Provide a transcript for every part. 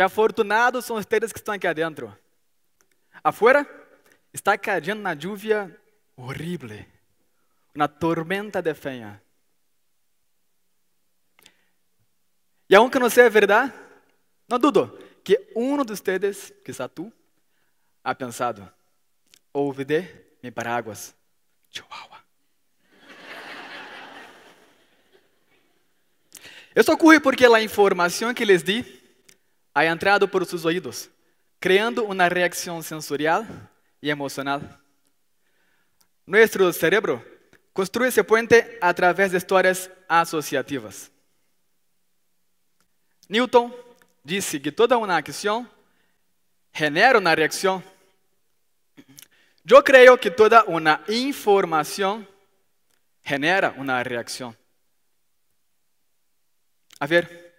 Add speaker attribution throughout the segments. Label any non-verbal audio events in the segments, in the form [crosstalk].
Speaker 1: Que afortunados são vocês que estão aqui adentro. Afuera está cayendo na lluvia horrível, na tormenta de fenha. E aunque não seja verdade, não dudo que um de vocês, que está tu, ha pensado, ouve de mi paraguas, chihuahua. Isso ocorre porque a informação que lhes di ha entrado por sus oídos, creando una reacción sensorial y emocional. Nuestro cerebro construye ese puente a través de historias asociativas. Newton disse que toda una acción genera una reacción. Yo creo que toda una información genera una reacción. A ver,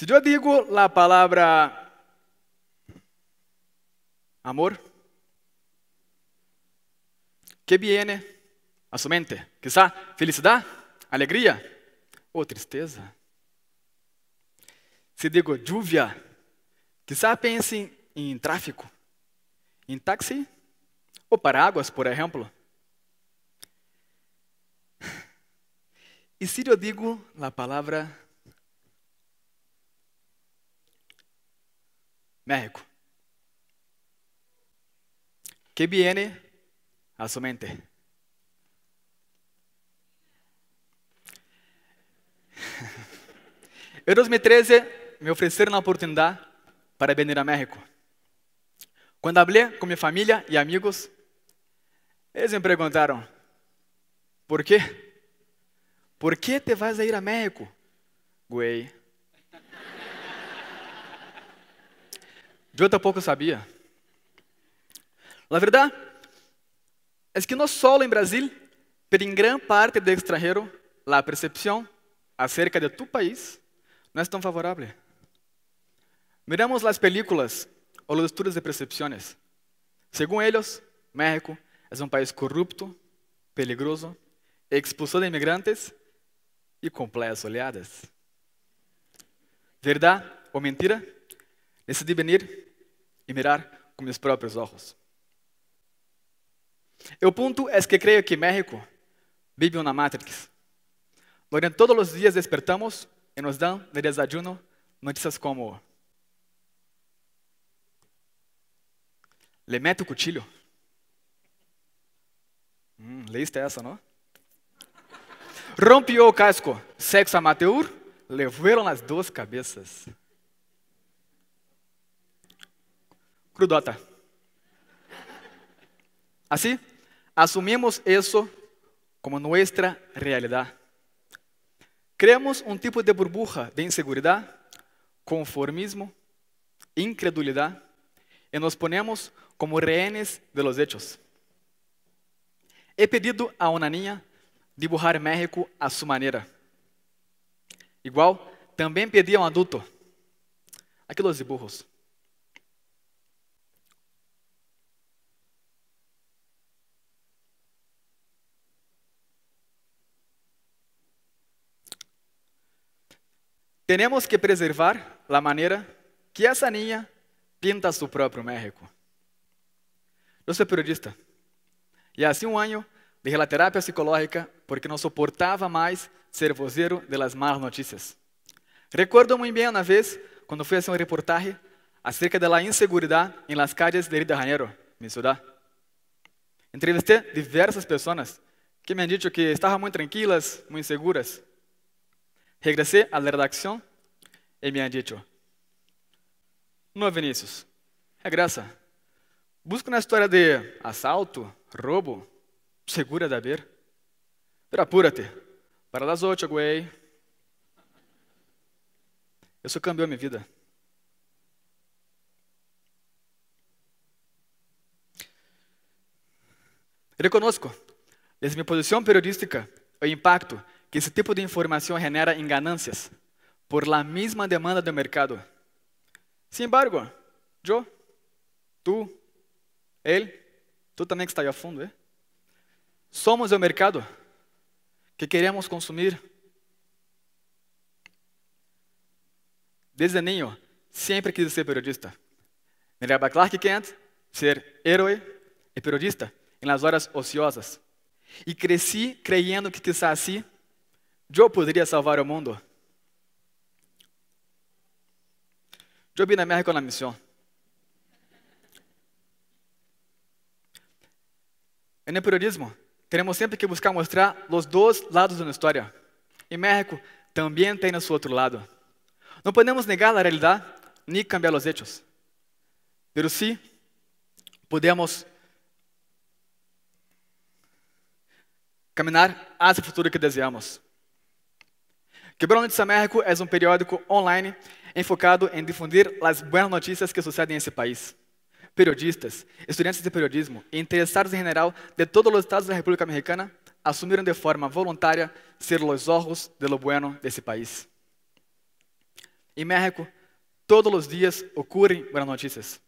Speaker 1: se eu digo a palavra amor, que viene a sua mente? Quizá felicidade, alegria ou tristeza. Se digo lluvia, quizá pensem em tráfico, em táxi ou paraguas, por exemplo. E se eu digo a palavra México. ¿Qué viene a su mente? [laughs] Em 2013 me ofereceram a oportunidade para vir a México. Quando falei com minha família e amigos, eles me perguntaram: Por quê? Por que te vais a ir a México? Güey, Yo eu sabia. Na verdade, é que no solo em Brasil, pero em gran parte do extranjero, a percepção acerca de tu país não é tão favorável. Miramos as películas ou os estudos de percepções. Segundo eles, México é um país corrupto, peligroso, expulso de imigrantes e con playas Verdade ou mentira? decidi venir e mirar com meus próprios olhos. O ponto é que creio que México vive uma matrix, Durante todos os dias despertamos e nos dão de desajuno notícias como Le mete o cuchillo. Hum, leíste essa, não? Rompiu o casco. Sexo amateur. Le as duas cabeças. crudota. Assim, assumimos isso como nossa realidade. Criamos um tipo de burbuja de inseguridade, conformismo, incredulidade e nos ponemos como rehenes de los hechos. He pedido a uma niña dibujar México a sua maneira. Igual, também pedi a um adulto. Aqui os dibujos. Temos que preservar a maneira que essa linha pinta seu próprio México. Eu sou periodista e há assim um ano de a terapia psicológica porque não suportava mais ser vozeiro das más malas notícias. Recordo muito bem uma vez quando fui a um reportagem acerca da insegurança em las calles de Rio de Janeiro, minha ciudad. Entrevisté diversas pessoas que me han dicho que estavam muito tranquilas, muito seguras. Regresé a la redacción y é me han dicho, no, Vinícius, regresa. Busca na história de assalto, roubo, segura da ver. Pero apura-te. Para las ocho, güey. Isso cambiou minha vida. Reconozco desde minha posição periodística o impacto que esse tipo de informação genera ganancias por la misma demanda do mercado. Sin embargo, eu, tu, ele, tu também que está aí a fundo, ¿eh? somos o mercado que queremos consumir. Desde niño, Sempre quis ser periodista. Me lembra Clark Kent, ser héroe e periodista em las horas ociosas. E cresci creyendo que quizás assim, Job poderia salvar o mundo? Job na minha con missão. misión. En el periodismo, temos sempre que buscar mostrar os dois lados de uma história. E México também tem o seu outro lado. Não podemos negar a realidade nem cambiar os hechos. mas sim, sí, podemos caminhar hacia o futuro que desejamos. Quebrando de Samérico é um periódico online enfocado em difundir as boas notícias que sucedem nesse país. Periodistas, estudantes de periodismo e interessados em general de todos os estados da República Americana assumiram de forma voluntária ser os ojos de lo bueno desse país. Em México, todos os dias ocorrem boas notícias.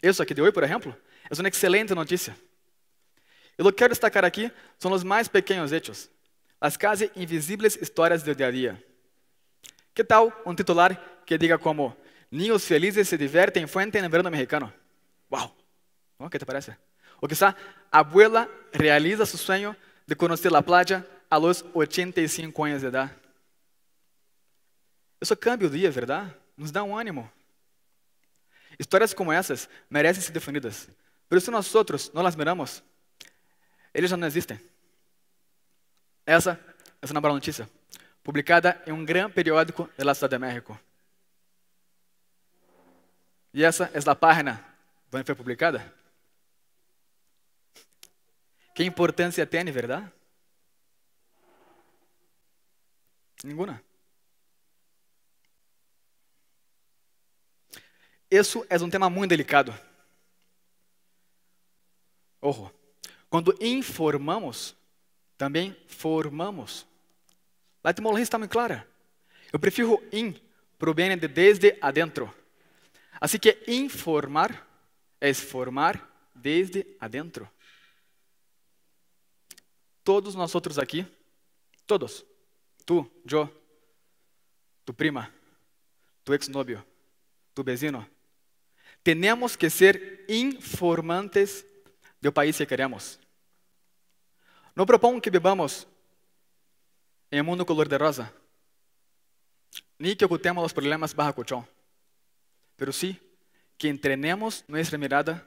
Speaker 1: Isso aqui de hoje, por exemplo, é uma excelente notícia. E o que quero destacar aqui são os mais pequenos hechos, as quase invisíveis histórias do dia a dia. Que tal um titular que diga como Ninhos felizes se divertem fuente no verano mexicano? Uau! O oh, que te parece? Ou quizá abuela realiza seu sueño de conhecer a playa a los 85 anos de idade. Isso cambia o dia, verdade? Nos dá um ânimo. Histórias como essas merecem ser definidas. Por isso nós outros não as miramos. Eles já não existem. Essa, essa é uma boa notícia. Publicada em um grande periódico da Cidade de México. E essa é a página onde foi publicada. Que importância tem, verdade? Nenhuma. Isso é um tema muito delicado. Ojo. Quando informamos, também formamos. A etimologia está muito clara. Eu prefiro in provém de desde adentro. Assim que informar é formar desde adentro. Todos nós outros aqui, todos, tu, eu, tu prima, tu ex-novio, tu bezinho, temos que ser informantes do país que queremos. Não propon que bebamos em um mundo color de rosa, nem que ocultemos os problemas bajo colchão, mas sim que entrenemos nossa mirada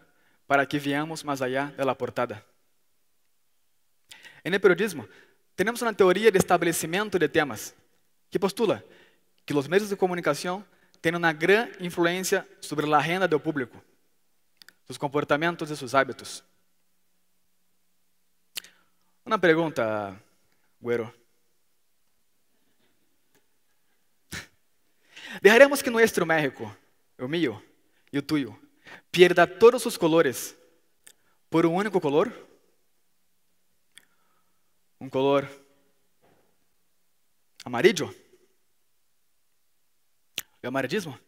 Speaker 1: para que viamos mais allá da portada. Em periodismo, temos uma teoria de estabelecimento de temas que postula que os meios de comunicação têm uma grande influência sobre a agenda do público, seus comportamentos e seus hábitos. Una pregunta, güero. ¿Dejaremos que nuestro México, el mío y el tuyo, pierda todos sus colores por un único color? ¿Un color amarillo? ¿El amarillismo?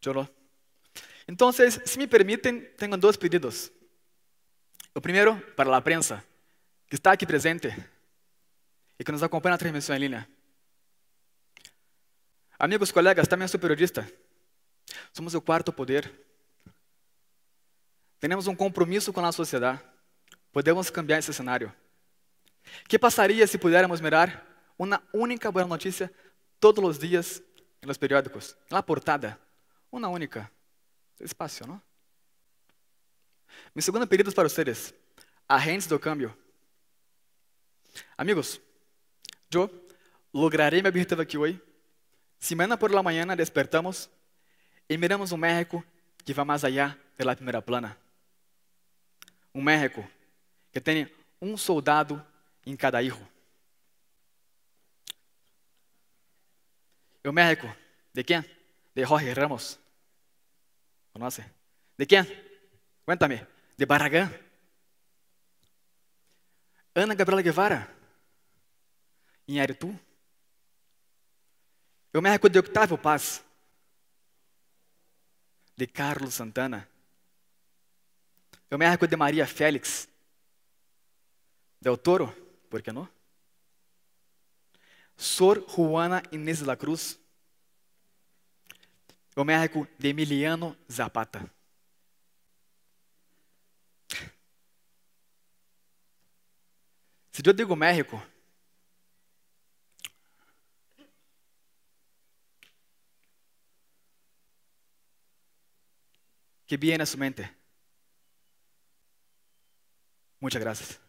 Speaker 1: Yo no. Entonces, si me permiten, tengo dos pedidos. O primeiro para a prensa, que está aqui presente e que nos acompanha na transmissão em linha. Amigos, colegas, também sou periodista. Somos o quarto poder. Temos um compromisso com a sociedade. Podemos cambiar esse cenário. Que passaria se pudéssemos mirar uma única boa notícia todos os dias nos periódicos? Na portada, uma única. Espaço, não? Mi segundo pedido para a agentes do câmbio. Amigos, eu lograrei meu objetivo aqui hoje. Semana por la manhã despertamos e miramos um México que vai mais allá pela primeira plana. Um México que tem um soldado em cada hijo. E o México, de quem? De Jorge Ramos. Conoce? De quem? Cuéntame, de Barragán. Ana Gabriela Guevara, em Aretu. Eu me recordo de Octavio Paz, de Carlos Santana. Eu me recordo de Maria Félix, Del Toro, por que não? Sor Juana Inês de la Cruz. Eu me recordo de Emiliano Zapata. Se eu digo México, que viene a su mente? Muchas gracias.